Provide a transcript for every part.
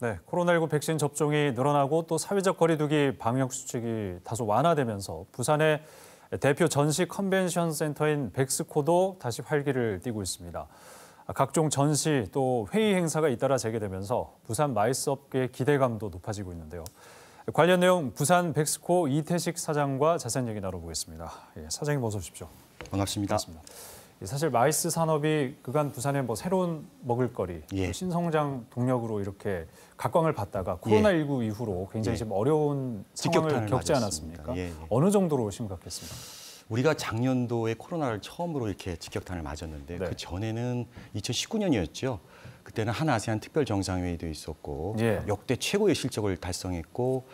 네, 코로나19 백신 접종이 늘어나고 또 사회적 거리두기 방역 수칙이 다소 완화되면서 부산의 대표 전시 컨벤션 센터인 백스코도 다시 활기를 띠고 있습니다. 각종 전시 또 회의 행사가 잇따라 재개되면서 부산 마이스 업계의 기대감도 높아지고 있는데요. 관련 내용 부산 백스코 이태식 사장과 자세한 얘기 나눠보겠습니다. 예, 사장님 어서 오십시오. 반갑습니다. 반갑습니다. 예, 사실 마이스 산업이 그간 부산에 뭐 새로운 먹을거리, 예. 뭐 신성장 동력으로 이렇게 각광을 받다가 코로나 19 예. 이후로 굉장히 지금 예. 어려운 상황을 겪지 않았습니까? 어느 정도로 심각했습니까? 우리가 작년도에 코로나를 처음으로 이렇게 직격탄을 맞았는데 네. 그 전에는 2019년이었죠. 그때는 한 아세안 특별 정상회의도 있었고 예. 역대 최고의 실적을 달성했고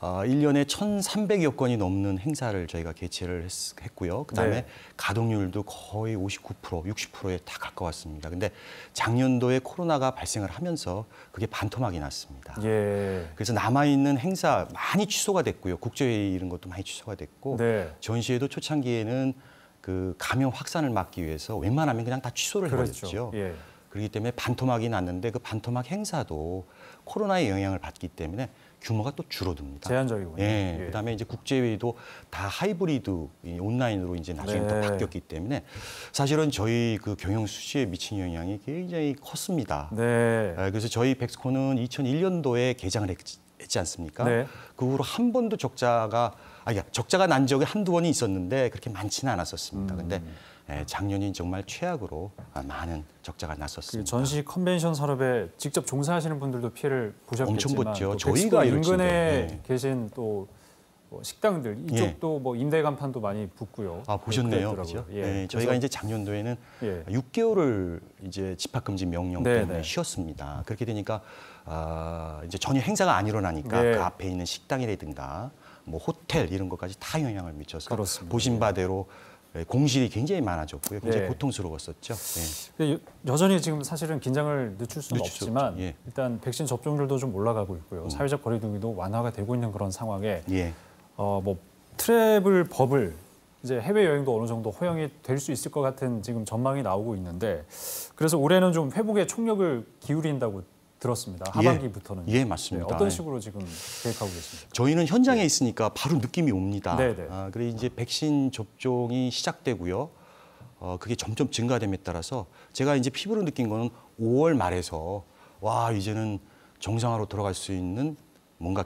어, 1년에 1,300여 건이 넘는 행사를 저희가 개최를 했, 했고요. 그다음에 네. 가동률도 거의 59%, 60%에 다 가까웠습니다. 근데 작년도에 코로나가 발생을 하면서 그게 반토막이 났습니다. 예. 그래서 남아 있는 행사 많이 취소가 됐고요. 국제회의 이런 것도 많이 취소가 됐고 네. 전시회도 초창기에는 그 감염 확산을 막기 위해서 웬만하면 그냥 다 취소를 그렇죠. 해버렸죠. 예. 그렇기 때문에 반토막이 났는데 그 반토막 행사도 코로나의 영향을 받기 때문에 규모가 또 줄어듭니다. 제한적이군요. 예, 예. 그다음에 이제 국제회의도 다 하이브리드 온라인으로 이제 나중에 네. 또 바뀌었기 때문에 사실은 저희 그 경영 수시에 미친 영향이 굉장히 컸습니다. 네. 아, 그래서 저희 백스코는 2001년도에 개장을 했지, 했지 않습니까? 네. 그 후로 한 번도 적자가 아니 적자가 난 적이 한두 번이 있었는데 그렇게 많지는 않았었습니다. 음. 근데 예, 작년인 정말 최악으로 아, 많은 적자가 났었습니다. 그 전시 컨벤션 산업에 직접 종사하시는 분들도 피해를 보셨겠지만 엄청 죠 저희가 인근에 네. 계신 또 뭐 식당들 예. 이쪽도 예. 뭐 임대 간판도 많이 붙고요. 아 보셨네요, 그렇죠? 예. 네, 저희가 이제 작년도에는 예. 6개월을 이제 집합 금지 명령 네, 때문에 네네. 쉬었습니다. 그렇게 되니까 아, 이제 전혀 행사가 안 일어나니까 예. 그 앞에 있는 식당이라든가 뭐 호텔 이런 것까지 다 영향을 미쳐서 그렇습니다. 보신 예. 바대로 네, 공실이 굉장히 많아졌고요. 굉장히 네. 고통스러웠었죠. 네. 여전히 지금 사실은 긴장을 늦출 수는 늦출 없지만 예. 일단 백신 접종률도 좀 올라가고 있고요. 음. 사회적 거리두기도 완화가 되고 있는 그런 상황에 예. 어, 뭐 트래블 버블, 이제 해외 여행도 어느 정도 허용이 될 수 있을 것 같은 지금 전망이 나오고 있는데 그래서 올해는 좀 회복에 총력을 기울인다고 들었습니다. 하반기부터는 예, 예 맞습니다. 네, 어떤 예. 식으로 지금 계획하고 계십니까? 저희는 현장에 예. 있으니까 바로 느낌이 옵니다. 네네. 네. 아, 그래 이제 백신 접종이 시작되고요. 어, 그게 점점 증가됨에 따라서 제가 이제 피부로 느낀 거는 5월 말에서 와 이제는 정상화로 돌아갈 수 있는 뭔가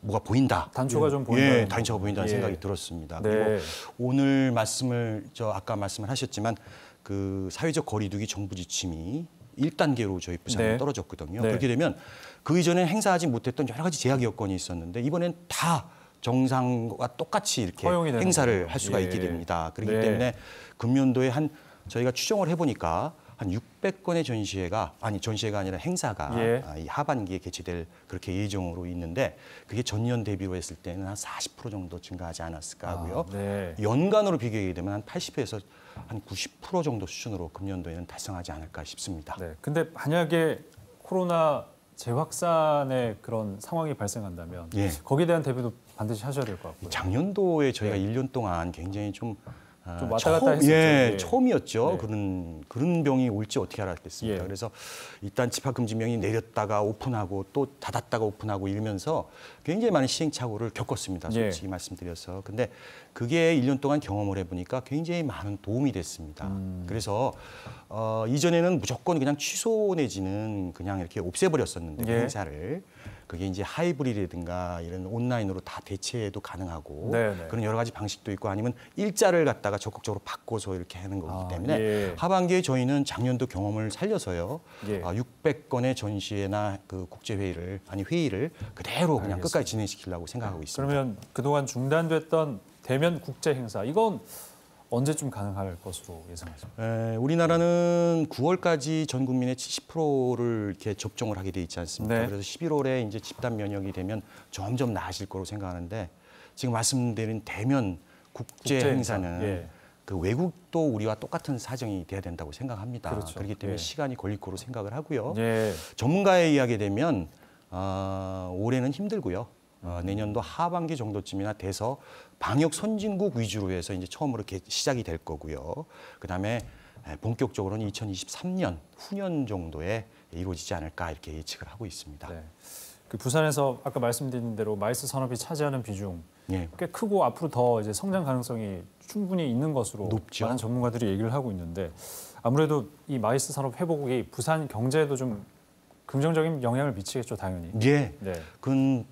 뭐가 보인다. 단초가 좀 예, 보인다. 예, 단초가 보인다는 예. 생각이 들었습니다. 네. 그리고 오늘 말씀을 저 아까 말씀을 하셨지만 그 사회적 거리두기 정부 지침이 1단계로 저희 부산은 네. 떨어졌거든요. 네. 그렇게 되면 그 이전에 행사하지 못했던 여러 가지 제약 여건이 있었는데 이번엔 다 정상과 똑같이 이렇게 행사를 거군할 수가 예. 있게 됩니다. 그렇기 네. 때문에 금년도에 한 저희가 추정을 해보니까 한 600건의 전시회가 아니 전시회가 아니라 행사가 예. 아, 이 하반기에 개최될 그렇게 예정으로 있는데 그게 전년 대비로 했을 때는 한 40% 정도 증가하지 않았을까 아, 하고요. 아, 네. 연간으로 비교하게 되면 한 80에서 한 90% 정도 수준으로 금년도에는 달성하지 않을까 싶습니다. 네. 근데 만약에 코로나 재확산의 그런 상황이 발생한다면 예. 거기에 대한 대비도 반드시 하셔야 될 것 같고요. 작년도에 저희가 네. 1년 동안 굉장히 좀 아, 좀 왔다 갔다 했었죠. 예, 예. 처음이었죠. 네. 그런 그런 병이 올지 어떻게 알았겠습니까? 예. 그래서 일단 집합금지명이 내렸다가 오픈하고 또 닫았다가 오픈하고 이러면서 굉장히 많은 시행착오를 겪었습니다. 예. 솔직히 말씀드려서. 근데 그게 1년 동안 경험을 해보니까 굉장히 많은 도움이 됐습니다. 음. 그래서 어, 이전에는 무조건 그냥 취소 내지는 그냥 이렇게 없애버렸었는데 예. 행사를. 그게 이제 하이브리드든가 이런 온라인으로 다 대체도 해 가능하고 네네. 네. 그런 여러 가지 방식도 있고 아니면 일자를 갖다가 나라가 적극적으로 바꿔서 이렇게 하는 거기 아, 때문에 아, 예. 하반기에 저희는 작년도 경험을 살려서요. 예. 600건의 아, 전시회나 그 국제회의를 아니 회의를 그대로 그냥 알겠습니다. 끝까지 진행시키려고 생각하고 있습니다. 그러면 그동안 중단됐던 대면 국제 행사 이건 언제쯤 가능할 것으로 예상하십니까? 우리나라는 9월까지 전 국민의 70%를 이렇게 접종을 하게 돼 있지 않습니까? 네. 그래서 11월에 이제 집단 면역이 되면 점점 나아질 거로 생각하는데 지금 말씀드린 대면 국제, 행사는 예. 그 외국도 우리와 똑같은 사정이 돼야 된다고 생각합니다. 그렇죠. 그렇기 때문에 예. 시간이 걸릴 거로 생각을 하고요. 예. 전문가의 이야기 되면 어, 올해는 힘들고요. 어, 내년도 하반기 정도쯤이나 돼서 방역 선진국 위주로 해서 이제 처음으로 개, 시작이 될 거고요. 그다음에 본격적으로는 2023년 후년 정도에 이루어지지 않을까 이렇게 예측을 하고 있습니다. 네. 그 부산에서 아까 말씀드린 대로 마이스 산업이 차지하는 비중 예. 꽤 크고 앞으로 더 이제 성장 가능성이 충분히 있는 것으로 높죠. 많은 전문가들이 얘기를 하고 있는데 아무래도 이 마이스 산업 회복이 부산 경제에도 좀 긍정적인 영향을 미치겠죠, 당연히. 예. 네. 그건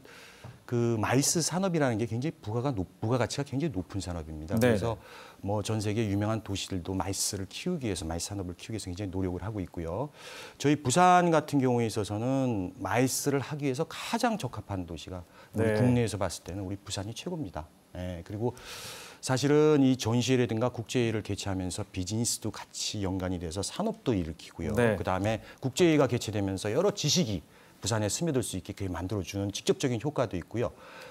그 마이스 산업이라는 게 굉장히 부가가 높, 부가가치가 굉장히 높은 산업입니다. 네. 그래서 뭐 전 세계 유명한 도시들도 마이스를 키우기 위해서 마이스 산업을 키우기 위해서 굉장히 노력을 하고 있고요. 저희 부산 같은 경우에 있어서는 마이스를 하기 위해서 가장 적합한 도시가 우리 네. 국내에서 봤을 때는 우리 부산이 최고입니다. 예, 네, 그리고 사실은 이 전시회라든가 국제회의를 개최하면서 비즈니스도 같이 연관이 돼서 산업도 일으키고요. 네. 그다음에 국제회의가 개최되면서 여러 지식이 부산에 스며들 수 있게 만들어주는 직접적인 효과도 있고요.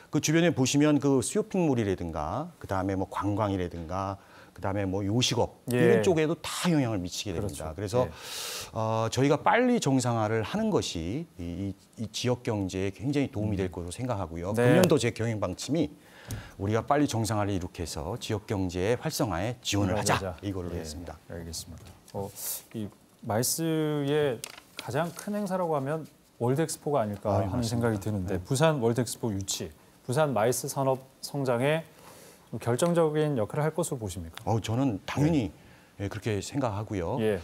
그 주변에 보시면 그수핑몰이라든가 그다음에 뭐 관광이라든가 그다음에 뭐 요식업 예. 이런 쪽에도 다 영향을 미치게 됩니다. 그렇죠. 그래서 예. 어, 저희가 빨리 정상화를 하는 것이 이, 이 지역 경제에 굉장히 도움이 될 음. 것으로 생각하고요. 네. 금년도 제 경영 방침이 우리가 빨리 정상화를 이룩해서 지역 경제의 활성화에 지원을 하자, 하자. 이걸로 예. 했습니다. 알겠습니다. 어, 이 마이스의 가장 큰 행사라고 하면 월드엑스포가 아닐까 아, 하는 맞습니다. 생각이 드는데 네. 부산 월드엑스포 유치, 부산 마이스 산업 성장에 결정적인 역할을 할 것으로 보십니까? 어, 저는 당연히 네. 예, 그렇게 생각하고요. 예.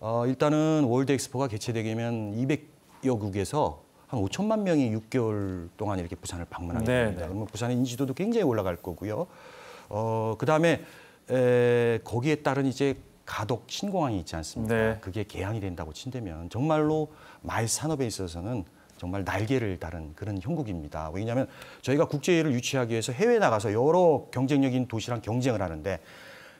어, 일단은 월드엑스포가 개최 되면 200여국에서 한 5천만 명이 6개월 동안 이렇게 부산을 방문하게 네, 됩니다. 네. 그러면 부산의 인지도도 굉장히 올라갈 거고요. 어, 그다음에 에, 거기에 따른 이제 가덕 신공항이 있지 않습니까? 네. 그게 개항이 된다고 친다면 정말로 말 산업에 있어서는 정말 날개를 다른 그런 형국입니다. 왜냐하면 저희가 국제회를 유치하기 위해서 해외 나가서 여러 경쟁력인 도시랑 경쟁을 하는데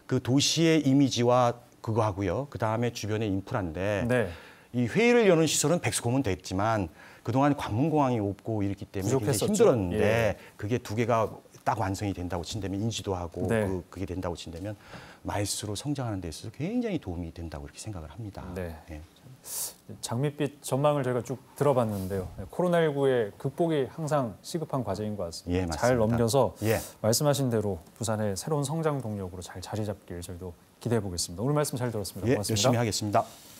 그 도시의 이미지와 그거 하고요. 그 다음에 주변의 인프라인데 네. 이 회의를 여는 시설은 백스콤은 됐지만 그동안 관문공항이 없고 이렇기 때문에 부족했었죠. 굉장히 힘들었는데 예. 그게 두 개가 딱 완성이 된다고 친다면 인지도 하고 네. 그, 그게 된다고 친다면 말수로 성장하는 데 있어서 굉장히 도움이 된다고 이렇게 생각을 합니다. 네. 네. 장밋빛 전망을 저희가 쭉 들어봤는데요. 코로나19의 극복이 항상 시급한 과제인 것 같습니다. 예, 잘 넘겨서 예. 말씀하신 대로 부산의 새로운 성장 동력으로 잘 자리 잡길 저희도 기대해 보겠습니다. 오늘 말씀 잘 들었습니다. 예, 고맙습니다. 예, 열심히 하겠습니다.